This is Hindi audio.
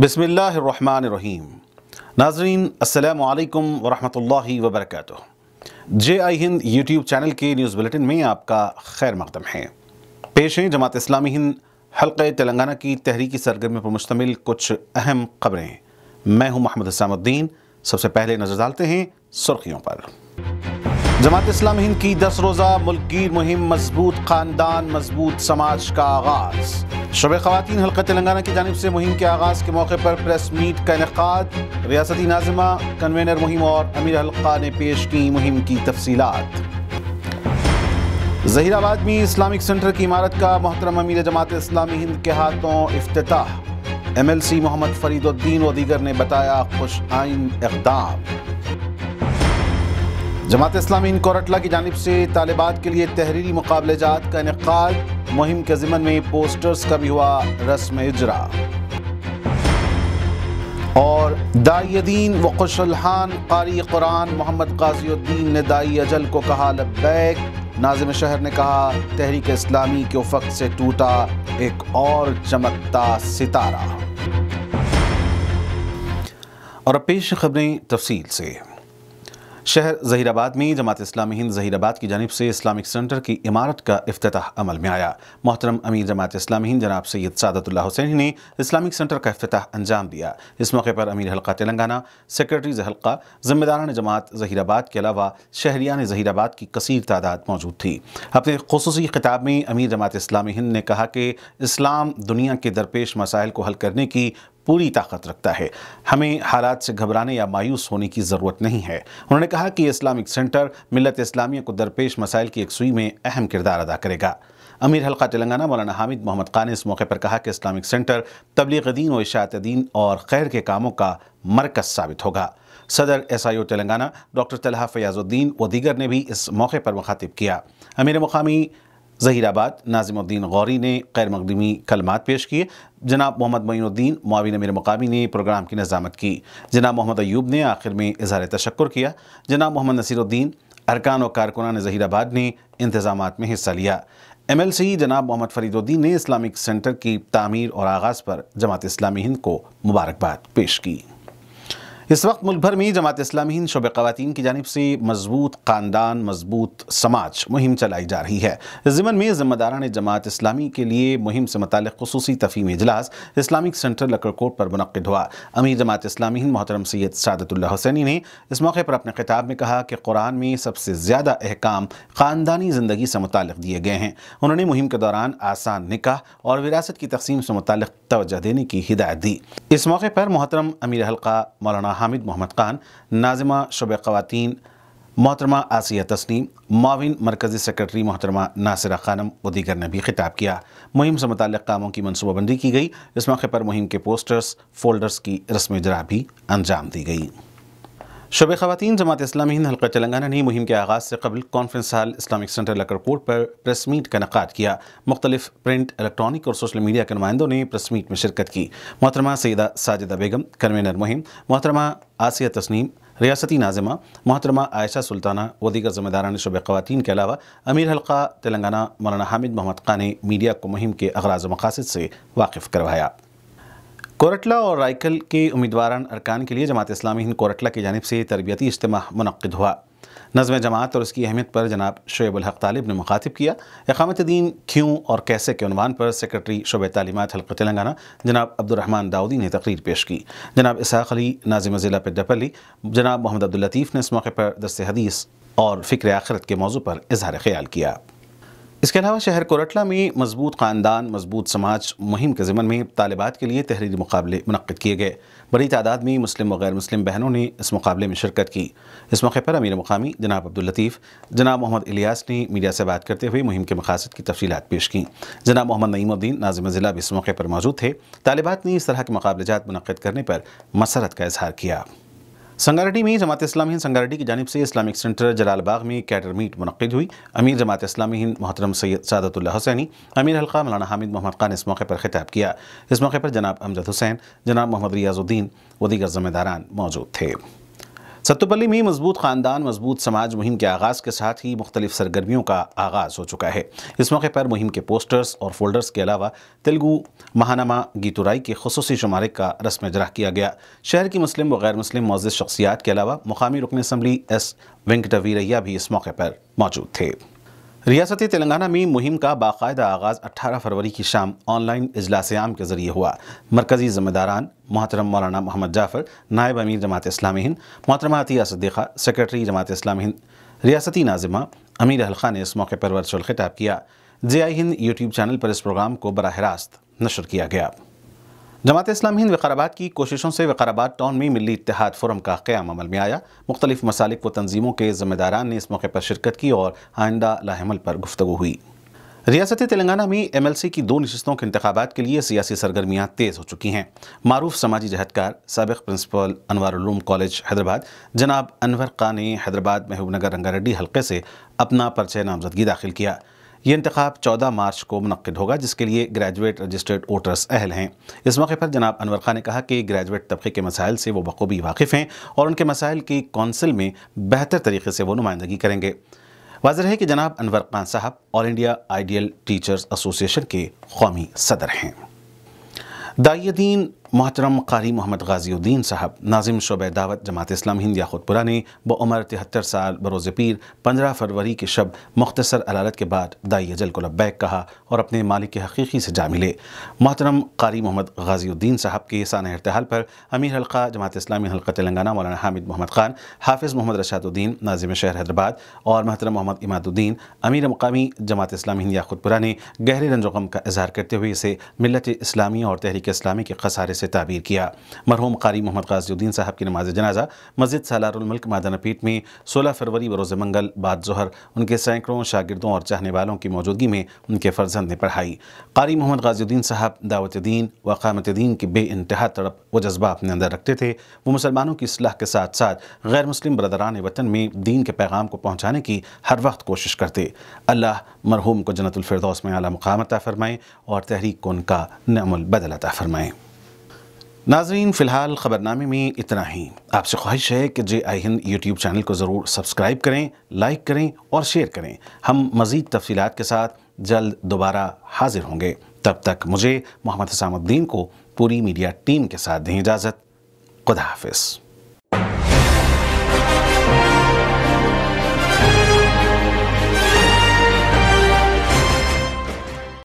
बसमिल्लाम नाजरीन असलकम वरहि वबरक J I Hind YouTube channel के न्यूज़ बुलेटिन में आपका खैर मकदम है पेश हैं जमात इस्लामी हिंद हल्क़ तेलंगाना की तहरीकी सरगर्मी पर मुश्तमिल कुछ अहम खबरें मैं हूं मोहम्मद हसामुद्दीन सबसे पहले नज़र डालते हैं सुर्खियों पर जमात इस्लामी हिंद की दस रोज़ा मुल्क मुहिम मजबूत ख़ानदान मजबूत समाज का आगाज़ शब खातन हल्का तेलंगाना की जानब से मुहिम के आगाज़ के मौके पर प्रेस मीट का इनका रियासती नाजिमा कन्वेनर मुहिम और अमीर हल्का ने पेश की मुहिम की तफसीत जहीराबाद में इस्लामिक सेंटर की इमारत का मोहतरम अमीर जमात इस्लामी हिंद के हाथों अफ्ताह M L C Mohammad Fariduddin और दीगर ने बताया खुश आइन इकदाम जमात इस्लामी इन कोरटला की जानब से तालिबात के लिए तहरीरी मुकाबले जात का इनका मुहिम के जिमन में पोस्टर्स का भी हुआ रस्म इजरा और दायदीन वकुशलहान कारी कुरान मोहम्मद काजीउद्दीन ने दाई अजल को कहा लब्बैक नाजिम शहर ने कहा तहरीक इस्लामी के उफक से टूटा एक और चमकता सितारा और अब पेश खबरें तफसील से शहर जहीराबाद में जमात इस्लामी हिंद जहीराबाद की जानब से इस्लामिक सेंटर की इमारत का अफ्ताह अमल में आया मोहतरम अमीर जमात इस्लामी हिंद जनाब सैद सादतुल्ला हुसैन ने इस्लामिक सेंटर का अफ्ताह अंजाम दिया इस मौके पर अमीर हल्का तेलंगाना सेक्रेटरी हल्का जिम्मेदारान जमात जहीराबाद के अलावा शहरियान जहीराबाद की कसर तादाद मौजूद थी अपने खसूसी खिताब में अमीर जमात इस्लामी हिंद ने कहा कि इस्लाम दुनिया के दरपेश मसाइल को हल करने की पूरी ताकत रखता है हमें हालात से घबराने या मायूस होने की ज़रूरत नहीं है उन्होंने कहा कि इस्लामिक सेंटर मिलत इस्लामिया को दरपेश मसाइल की एक सुई में अहम किरदार अदा करेगा अमीर हल्का तेलंगाना मौलाना हामिद मोहम्मद खान ने इस मौके पर कहा कि इस्लामिक सेंटर तबलीग दीन और इशात दीन और खैर के कामों का मरकज़ साबित होगा सदर S I O Telangana doctor Talha Fayazuddin व दीगर ने भी इस मौके पर मुखातिब किया अमीर मकामी ज़हीराबाद नाजिमुद्दीन गौरी ने गैर मकदमी कलमात पेश किए जनाब मोहम्मद मीनुद्दीन माविन मेरे मकामी ने प्रोग्राम की नजामत की जनाब मोहम्मद अयूब ने आखिर में इजहार तशक्र किया जनाब मोहम्मद नसीरुद्दीन अरकान और कारकुनान ज़हीराबाद ने इंतजाम में हिस्सा लिया एम एल सी जनाब मोहम्मद फरीदुद्दीन ने इस्लामिक सेंटर की तामीर और आगाज़ पर जमात इस्लामी हिंद को मुबारकबाद पेश की इस वक्त मुल्क भर में जमात इस्लामी हिंद शब खातन की जानब से मजबूत ख़ानदान मजबूत समाज मुहिम चलाई जा रही है इस ज़मन में ने जमात इस्लामी के लिए मुहिम से मुतल खसूस तफीम इजलास इस्लामिक सेंटर लकड़कोट पर मनद हुआ अमीर जमात इस्लामी हिंद मोहतरम सैद सदत हुसैनी ने इस मौके पर अपने खिताब में कहा कि कुरान में सबसे ज़्यादा अहकाम ख़ानदानी ज़िंदगी से मुतल दिए गए हैं उन्होंने मुहिम के दौरान आसान निकाह और विरासत की तकसीम से मुतल तोजह देने की हिदायत दी इस मौके पर मोहतरम अमीर हल्का मौलाना हामिद मोहम्मद ख़ान नाजिमा शुब ख़वान मोहतरमा आसिया तस्नीम माविन मरकज़ी सेक्रेटरी मोहतरमा नासिरा खानम व दीगर ने भी खिताब किया मुहिम से मुतल कामों की मनसूबाबंदी की गई इस मौके पर मुहिम के पोस्टर्स फोल्डर्स की रस्म जरा भी अंजाम दी गई शब ख़वान जमात इस्लामी हिंद हल्का तेलंगाना ने मुहिम के आगाज़ से कबल conference hall Islamic centre Lakdkot पर प्रेस मीट का इनका किया मुख्तलिफ प्रिंट इलेक्ट्रॉनिक और सोशल मीडिया के नुमाइंदों ने प्रेस मीट में शिरकत की मोहतरमा सैदा साजिदा बेगम कन्वीनर मुहिम मोहतरमा आसिया तस्नीम रियासती नाजिमा मोहतरमा आयशा सुल्ताना व दीगर जिम्मेदारान शब ख़वान के अलावा अमीर हल्का तेलंगाना मौलाना हामिद मोहम्मद खान ने मीडिया को मुहिम के अगराज मकासद से वाकफ करवाया कोरटला और रायकल के उम्मीदवार अरकान के लिए जमात इस्लामी हिंद कोरटला की जानब से तरबियती इज्तम मनद हुआ नज़म जमात और उसकी अहमियत पर जनाब शुएब अलहक तालिब ने मुखातिब किया अकामत दीन क्यों और कैसे के अनवान पर सेक्रेटरी शुब तलीमत हल्क तेलंगाना जनाब अब्दुलरहमान दाऊदी ने तकरीर पेश की जनाब इसहाक अली नाजिम ज़िला पेडपली जनाब मोहम्मद अब्दुल लतीफ़ ने इस मौके पर दस्त हदीस और फ़िक्र आखरत के मौजू पर इजहार ख्याल किया इसके अलावा शहर कोरटला में मजबूत ख़ानदान मजबूत समाज मुहिम के ज़मन में तालबात के लिए तहरीरी मुकाबले मनद किए गए बड़ी तादाद में मुस्लिम व गैर मुस्लिम बहनों ने इस मुकाबले में शिरकत की इस मौके पर अमीर मुकामी जनाब अब्दुल्लतीफ़ जनाब मोहम्मद इलियास ने मीडिया से बात करते हुए मुहिम के मकासद की तफसीत पेश की जनाब मोहम्मद नईमुद्दीन नाजिम ज़िला भी इस मौके पर मौजूद थे तालबात ने इस तरह के जात मनद करने पर मसरत का इजहार किया संगारेड्डी में जमात इस्लामी हिंद संगारेड्डी की जानब से इस्लामिक सेंटर जलालबाग में कैडर मीट मनद हुई अमीर जमात इस्लामी हिंद मोहतरम सैद सदतुल्ल हुसैनी अमीर हल्का मौलाना हामिद मोहम्मद खान इस मौके पर खिताब किया इस मौके पर जनाब अमजद हुसैन जनाब मोहम्मद रियाजुद्दीन व दीगर जिम्मेदारान मौजूद थे सत्तुपल्ली में मजबूत खानदान मजबूत समाज मुहिम के आगाज़ के साथ ही मुख्तलिफ सरगर्मियों का आगाज़ हो चुका है इस मौके पर मुहिम के पोस्टर्स और फोल्डर्स के अलावा तेलुगु महानामा गीतुराई के खसूसी शुमारे का रस्म अजरा किया गया शहर की मुस्लिम व गैर मुस्लिम मोज़ शख्सियात के अलावा मुकामी रुकन असम्बली एस वेंकटवीरैया भी इस मौके पर मौजूद थे रियासती तेलंगाना में मुहिम का बाकायदा आगाज़ 18 फरवरी की शाम ऑनलाइन अजलास आम के ज़रिए हुआ मरकज़ी ज़िम्मेदारान मोहतरम मौलाना मोहम्मद जाफ़र नायब अमीर जमात इस्लामी हिंद मोहतरमा अतिया सद्दीक़ा सेक्रेटरी जमात इस्लामी हिंद रियासती नाजिमा अमीर हल्का ने इस मौके पर वर्चुअल खिताब किया J I Hind YouTube channel पर इस प्रोग्राम को बरह रास्त नशर किया गया जमात इस्लाम हिंद वक़ाराबाद की कोशिशों से वक़ाराबाद टाउन में मिली इतिहाद फोरम का क़्याम अमल में आया मुख्तलिफ मसालिक व तनजीमों के ज़िम्मेदारान ने इस मौके पर शिरकत की और आइंदा लाहमल पर गुफ्तु हुई रियासत तेलंगाना में एम एल सी की दो नशस्तों के इंतबात के लिए सियासी सरगर्मियाँ तेज़ हो चुकी हैं मरूफ समाजी जहदकार सबक प्रिंसिपल अनवरूम कॉलेज हैदराबाद जनाब अनवर खान ने हैदराबाद महबूब नगर रंगारेड्डी हल्के से अपना परचय नामजदगी दाखिल किया ये इंतखब चौदह मार्च को मनद होगा जिसके लिए ग्रेजुएट रजिस्टर्ड वोटर्स अहल हैं इस मौके पर जनाब अनवर खान ने कहा कि ग्रेजुएट तबके के मसाइल से वो बखूबी वाकिफ़ हैं और उनके मसाइल की कौंसिल में बेहतर तरीके से वो नुमाइंदगी करेंगे वाजह है कि जनाब अनवर खान साहब all India ideal teachers association के कौमी सदर हैं दाइदीन मोहतरम कारी मोहम्मद गाजीउद्दीन साहब नाजिम शोब दावत जमात इस्लाम हिंद या खुदपुरा ने बमर तिहत्तर साल बरोज़ पीर पंद्रह फरवरी के शब मुख्तसर अलालत के बाद दाई अजल को लब्बैक कहा और अपने मालिक के हकीकी से जा मिले मोहतरम कारी मोहम्मद गाजीउद्दीन साहब के सान इरतहाल पर अमीर हल्का जमात इस्लामी हल्का तेलंगाना मौलाना हामिद मोहम्मद ख़ान हाफिज़ मोहम्मद रशादुद्दीन नाजिम शहर हैदराबाद और महतरम मोहम्मद इमादुद्दीन अमीर मकामी जमात इस्लामी हिंद या खुदपुरा ने गहरे रंजोगम का इजहार करते हुए इसे मिलत इस्लामी और तहरीक इस्लामी के खसारे से ताबीर किया मरहूम कारी मोहम्मद गाजीद्दीन साहब की नमाज जनाजा मस्जिद सालारमल्क पीठ में सोलह फरवरी बरोज़ मंगल बाद जहर उनके सैकड़ों शागिदों और चाहने वालों की मौजूदगी में उनके फर्जंद ने पढ़ाई कारी मोहम्मद गाजीद्दीन साहब दावत दीन वकामत दीन की बे इनतहा तड़प व जज्बा अपने अंदर रखते थे वो मुसलमानों की असलाह के साथ साथ गैर मुस्लिम बरदरान वतन में दीन के पैगाम को पहुँचाने की हर वक्त कोशिश करते अल्लाह मरहूम को जन्नतफरदौस में अला मकाम अता और तहरीक को उनका नमल बदल अता फ़रमाएँ नाजरीन फ़िलहाल ख़बरनामे में इतना ही आपसे ख्वाहिश है कि J I Hind YouTube channel को ज़रूर सब्सक्राइब करें लाइक करें और शेयर करें हम मज़ीद तफसीत के साथ जल्द दोबारा हाजिर होंगे तब तक मुझे मोहम्मद हसामुद्दीन को पूरी मीडिया टीम के साथ दें इजाज़त खुदा हाफिज़